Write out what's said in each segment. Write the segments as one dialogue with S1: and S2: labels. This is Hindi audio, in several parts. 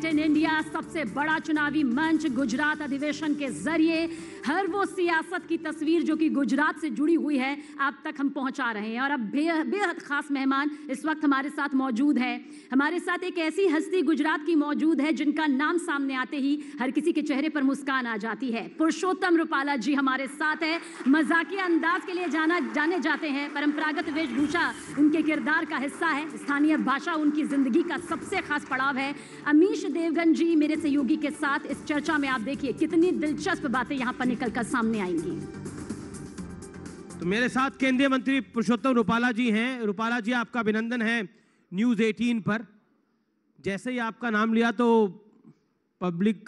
S1: क्रिकेट इन इंडिया सबसे बड़ा चुनावी मंच गुजरात अधिवेशन के जरिए हर वो सियासत की तस्वीर जो कि गुजरात से जुड़ी हुई है आप तक हम पहुंचा रहे हैं और अब बेहद खास मेहमान इस वक्त हमारे साथ मौजूद है हमारे साथ एक ऐसी हस्ती गुजरात की मौजूद है जिनका नाम सामने आते ही हर किसी के चेहरे पर मुस्कान आ जाती है पुरुषोत्तम रूपाला जी हमारे साथ है मजाकिया अंदाज के लिए जाना जाने जाते हैं परंपरागत वेशभूषा उनके किरदार का हिस्सा है स्थानीय भाषा उनकी जिंदगी का सबसे खास पड़ाव है अमीश देवगन जी मेरे सहयोगी के साथ इस चर्चा में आप देखिए कितनी दिलचस्प बातें यहाँ पर निकल कर सामने आएंगी
S2: तो मेरे साथ केंद्रीय मंत्री पुरुषोत्तम रूपाला जी हैं रूपाला जी आपका अभिनंदन है न्यूज 18 पर जैसे ही आपका नाम लिया तो पब्लिक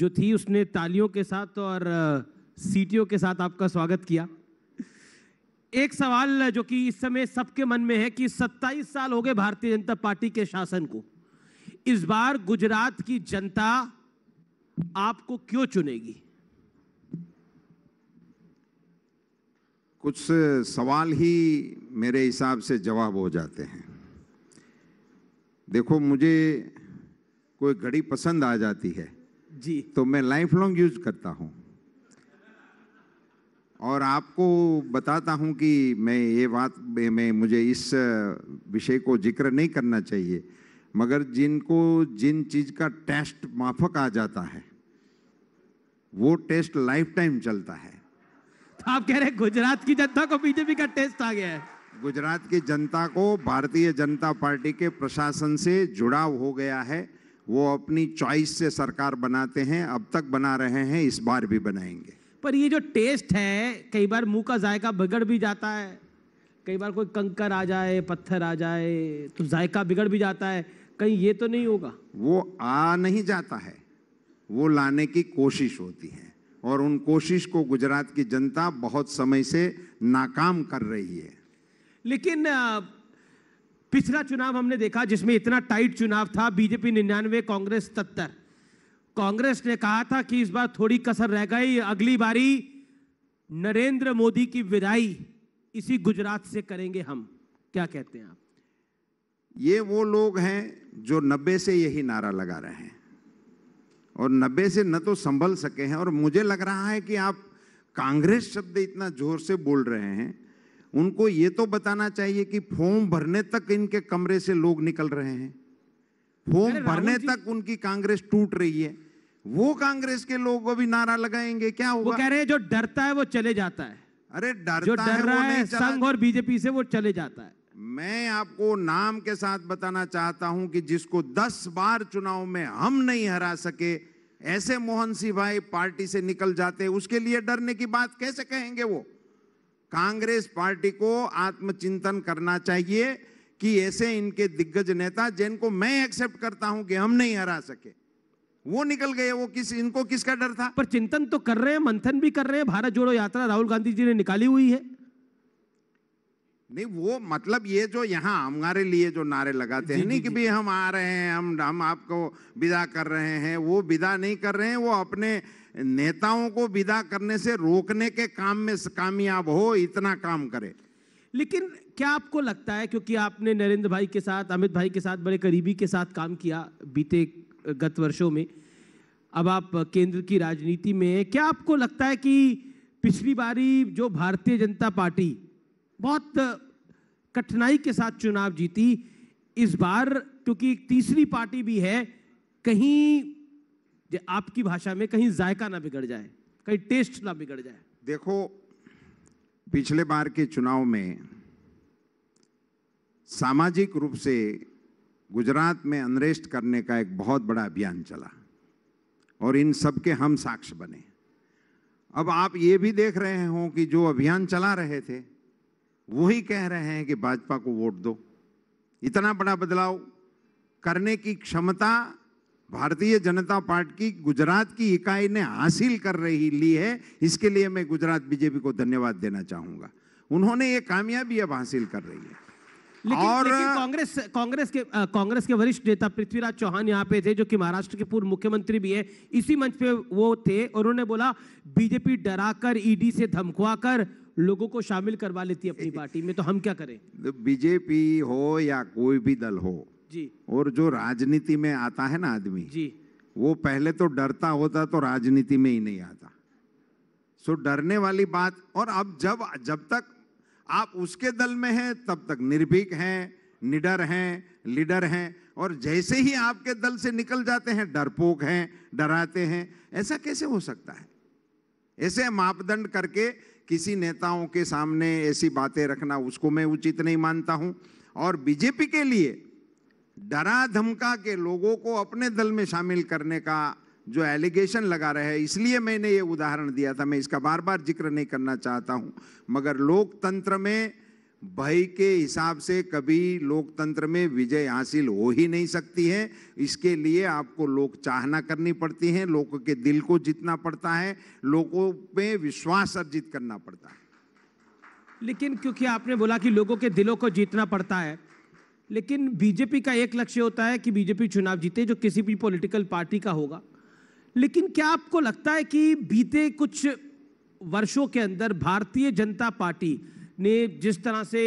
S2: जो थी उसने तालियों के साथ और सीटियों के साथ आपका स्वागत किया एक सवाल जो कि इस समय सबके मन में है कि 27 साल हो गए भारतीय जनता पार्टी के शासन को इस बार गुजरात की जनता आपको क्यों चुनेगी
S1: कुछ सवाल ही मेरे हिसाब से जवाब हो जाते हैं देखो मुझे कोई घड़ी पसंद आ जाती है जी तो मैं लाइफ लॉन्ग यूज करता हूँ और आपको बताता हूँ कि मैं ये बात मैं मुझे इस विषय को जिक्र नहीं करना चाहिए मगर जिनको जिन चीज़ का टेस्ट माफक आ जाता है वो टेस्ट लाइफ टाइम चलता है
S2: तो आप कह रहे हैं गुजरात की जनता को बीजेपी का टेस्ट
S1: आ गया है गुजरात की जनता को भारतीय जनता पार्टी के प्रशासन से जुड़ाव हो गया है वो अपनी चॉइस से सरकार बनाते हैं अब तक बना रहे हैं इस
S2: बार भी बनाएंगे पर ये जो टेस्ट है कई बार मुंह का जायका बिगड़ भी जाता है कई बार कोई कंकर आ जाए पत्थर आ जाए तो जायका बिगड़ भी जाता है कहीं ये तो नहीं होगा
S1: वो आ नहीं जाता है वो लाने की कोशिश होती है और उन कोशिश को गुजरात की जनता बहुत समय से नाकाम कर रही
S2: है लेकिन पिछला चुनाव हमने देखा जिसमें इतना टाइट चुनाव था बीजेपी निन्यानवे कांग्रेस सत्तर कांग्रेस ने कहा था कि इस बार थोड़ी कसर रह गई अगली बारी नरेंद्र मोदी की विदाई इसी गुजरात से करेंगे हम क्या कहते हैं आप
S1: ये वो लोग हैं जो नब्बे से यही नारा लगा रहे हैं और नब्बे से न तो संभल सके हैं और मुझे लग रहा है कि आप कांग्रेस शब्द इतना जोर से बोल रहे हैं उनको ये तो बताना चाहिए कि फॉर्म भरने तक इनके कमरे से लोग निकल रहे हैं
S2: फॉर्म भरने
S1: तक उनकी कांग्रेस टूट रही है वो कांग्रेस के लोग को भी नारा लगाएंगे क्या होगा वो कह रहे हैं
S2: जो डरता है वो चले जाता है अरे डरता जो डर रहा है संघ और बीजेपी से वो चले जाता है
S1: मैं आपको नाम के साथ बताना चाहता हूं कि जिसको दस बार चुनाव में हम नहीं हरा सके ऐसे मोहन सिंह भाई पार्टी से निकल जाते उसके लिए डरने की बात कैसे कहेंगे वो कांग्रेस पार्टी को आत्मचिंतन करना चाहिए कि ऐसे इनके दिग्गज नेता जिनको मैं
S2: एक्सेप्ट करता हूं कि हम नहीं हरा सके वो निकल गए वो किस इनको किसका डर था पर चिंतन तो कर रहे हैं मंथन भी कर रहे हैं भारत जोड़ो यात्रा राहुल गांधी जी ने निकाली हुई है नहीं वो मतलब ये जो यहाँ हमारे लिए जो नारे लगाते हैं नहीं कि भी हम आ रहे
S1: हैं हम हम आपको विदा कर रहे हैं वो विदा नहीं कर रहे हैं वो अपने नेताओं को विदा करने से रोकने के काम में कामयाब हो इतना काम करे
S2: लेकिन क्या आपको लगता है क्योंकि आपने नरेंद्र भाई के साथ अमित भाई के साथ बड़े करीबी के साथ काम किया बीते गत वर्षों में अब आप केंद्र की राजनीति में क्या आपको लगता है कि पिछली बारी जो भारतीय जनता पार्टी बहुत कठिनाई के साथ चुनाव जीती इस बार क्योंकि तीसरी पार्टी भी है कहीं आपकी भाषा में कहीं जायका ना बिगड़ जाए कहीं टेस्ट ना बिगड़ जाए
S1: देखो पिछले बार के चुनाव में सामाजिक रूप से गुजरात में अनरेस्ट करने का एक बहुत बड़ा अभियान चला और इन सब के हम साक्ष्य बने अब आप ये भी देख रहे हो कि जो अभियान चला रहे थे वो ही कह रहे हैं कि भाजपा को वोट दो इतना बड़ा बदलाव करने की क्षमता भारतीय जनता पार्टी की गुजरात की इकाई ने हासिल कर रही ली है इसके लिए मैं गुजरात बीजेपी को धन्यवाद देना चाहूंगा उन्होंने ये कामयाबी अब हासिल कर रही है
S2: लेकिन, और कांग्रेस कांग्रेस के कांग्रेस के वरिष्ठ नेता पृथ्वीराज चौहान यहाँ पे थे जो कि महाराष्ट्र के पूर्व मुख्यमंत्री भी है इसी मंच पे वो थे और उन्होंने बोला बीजेपी डराकर ईडी से धमकवा कर लोगों को शामिल करवा लेती है अपनी पार्टी में तो हम क्या करें
S1: तो बीजेपी हो या कोई भी दल हो जी और जो राजनीति में आता है ना आदमी जी वो पहले तो डरता होता तो राजनीति में ही नहीं आता सो डरने वाली बात और अब जब जब तक आप उसके दल में हैं तब तक निर्भीक हैं निडर हैं लीडर हैं और जैसे ही आपके दल से निकल जाते हैं डरपोक हैं डराते हैं ऐसा कैसे हो सकता है ऐसे मापदंड करके किसी नेताओं के सामने ऐसी बातें रखना उसको मैं उचित नहीं मानता हूं और बीजेपी के लिए डरा धमका के लोगों को अपने दल में शामिल करने का जो एलिगेशन लगा रहे हैं इसलिए मैंने ये उदाहरण दिया था मैं इसका बार बार जिक्र नहीं करना चाहता हूं मगर लोकतंत्र में भय के हिसाब से कभी लोकतंत्र में विजय हासिल हो ही नहीं सकती है इसके लिए आपको लोक चाहना करनी पड़ती है लोगों के दिल को जीतना पड़ता है
S2: लोगों में विश्वास अर्जित करना पड़ता है लेकिन क्योंकि आपने बोला कि लोगों के दिलों को जीतना पड़ता है लेकिन बीजेपी का एक लक्ष्य होता है कि बीजेपी चुनाव जीते जो किसी भी पॉलिटिकल पार्टी का होगा लेकिन क्या आपको लगता है कि बीते कुछ वर्षों के अंदर भारतीय जनता पार्टी ने जिस तरह से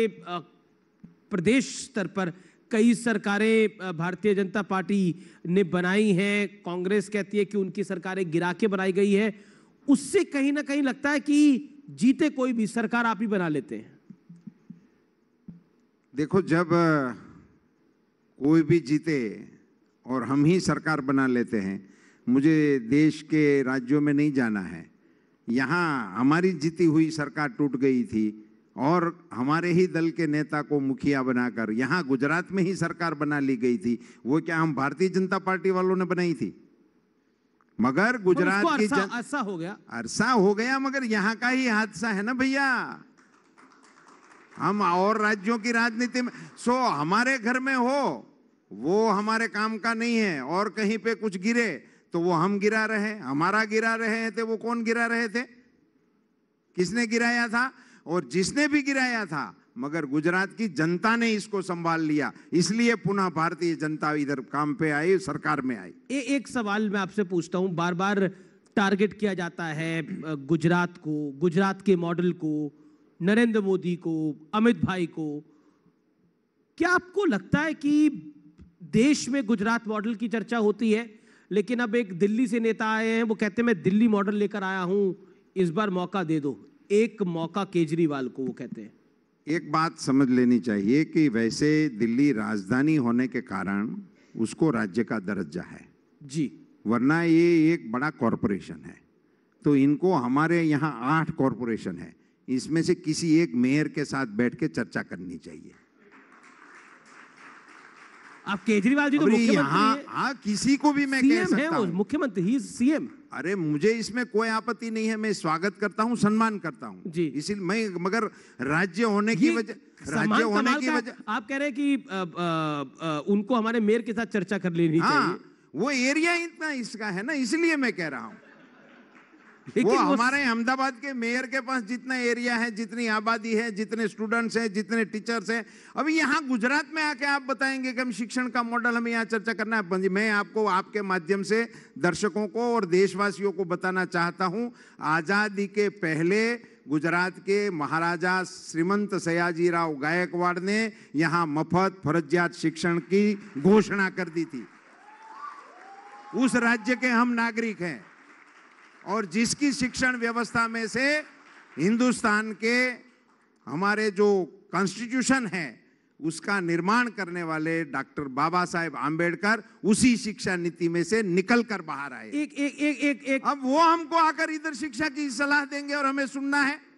S2: प्रदेश स्तर पर कई सरकारें भारतीय जनता पार्टी ने बनाई हैं कांग्रेस कहती है कि उनकी सरकारें गिरा के बनाई गई है उससे कहीं ना कहीं लगता है कि जीते कोई भी सरकार आप ही बना लेते हैं
S1: देखो जब कोई भी जीते और हम ही सरकार बना लेते हैं मुझे देश के राज्यों में नहीं जाना है यहाँ हमारी जीती हुई सरकार टूट गई थी और हमारे ही दल के नेता को मुखिया बनाकर यहाँ गुजरात में ही सरकार बना ली गई थी वो क्या हम भारतीय जनता पार्टी वालों ने बनाई थी मगर गुजरात की जन...
S2: अरसा हो गया
S1: अरसा हो गया मगर यहाँ का ही हादसा है ना भैया हम और राज्यों की राजनीति में सो हमारे घर में हो वो हमारे काम का नहीं है और कहीं पे कुछ गिरे तो वो हम गिरा रहे हमारा गिरा रहे थे तो वो कौन गिरा रहे थे किसने गिराया था और जिसने भी गिराया था मगर गुजरात की जनता ने इसको संभाल लिया इसलिए पुनः भारतीय जनता इधर काम पे आई सरकार में आई
S2: ए, एक सवाल मैं आपसे पूछता हूँ बार बार टारगेट किया जाता है गुजरात को गुजरात के मॉडल को नरेंद्र मोदी को अमित भाई को क्या आपको लगता है कि देश में गुजरात मॉडल की चर्चा होती है लेकिन अब एक दिल्ली से नेता आए हैं वो कहते हैं मैं दिल्ली मॉडल लेकर आया हूं इस बार मौका दे दो एक मौका केजरीवाल को वो कहते हैं एक
S1: बात समझ लेनी चाहिए कि वैसे दिल्ली राजधानी होने के कारण उसको राज्य का दर्जा है जी वरना ये एक बड़ा कॉरपोरेशन है तो इनको हमारे यहाँ आठ कॉरपोरेशन है इसमें से किसी एक मेयर के साथ बैठ के चर्चा करनी चाहिए
S2: आप केजरीवाल जी तो यहाँ
S1: हाँ, किसी को भी मैं कह सकता मुख्यमंत्री ही सीएम अरे मुझे इसमें कोई आपत्ति नहीं है मैं स्वागत करता हूँ सम्मान करता हूँ इसीलिए मैं मगर राज्य होने की वजह राज्य होने की वजह
S2: आप कह रहे हैं कि आ, आ, आ, उनको हमारे मेयर के साथ चर्चा कर लेनी हाँ, चाहिए वो एरिया इतना इसका है ना इसलिए मैं कह रहा हूँ वो हमारे
S1: अहमदाबाद के मेयर के पास जितना एरिया है जितनी आबादी है जितने स्टूडेंट्स हैं जितने टीचर्स हैं अभी यहाँ गुजरात में आके आप बताएंगे कि हम शिक्षण का मॉडल हमें यहाँ चर्चा करना है मैं आपको आपके माध्यम से दर्शकों को और देशवासियों को बताना चाहता हूँ आज़ादी के पहले गुजरात के महाराजा श्रीमंत सयाजी राव गायकवाड़ ने यहाँ मफत फरजियात शिक्षण की घोषणा कर दी थी उस राज्य के हम नागरिक हैं और जिसकी शिक्षण व्यवस्था में से हिंदुस्तान के हमारे जो कॉन्स्टिट्यूशन है उसका निर्माण करने वाले डॉक्टर बाबा साहेब आम्बेडकर उसी शिक्षा नीति में से निकल कर बाहर आए एक एक एक एक, एक। अब वो हमको आकर इधर शिक्षा की सलाह देंगे और हमें सुनना है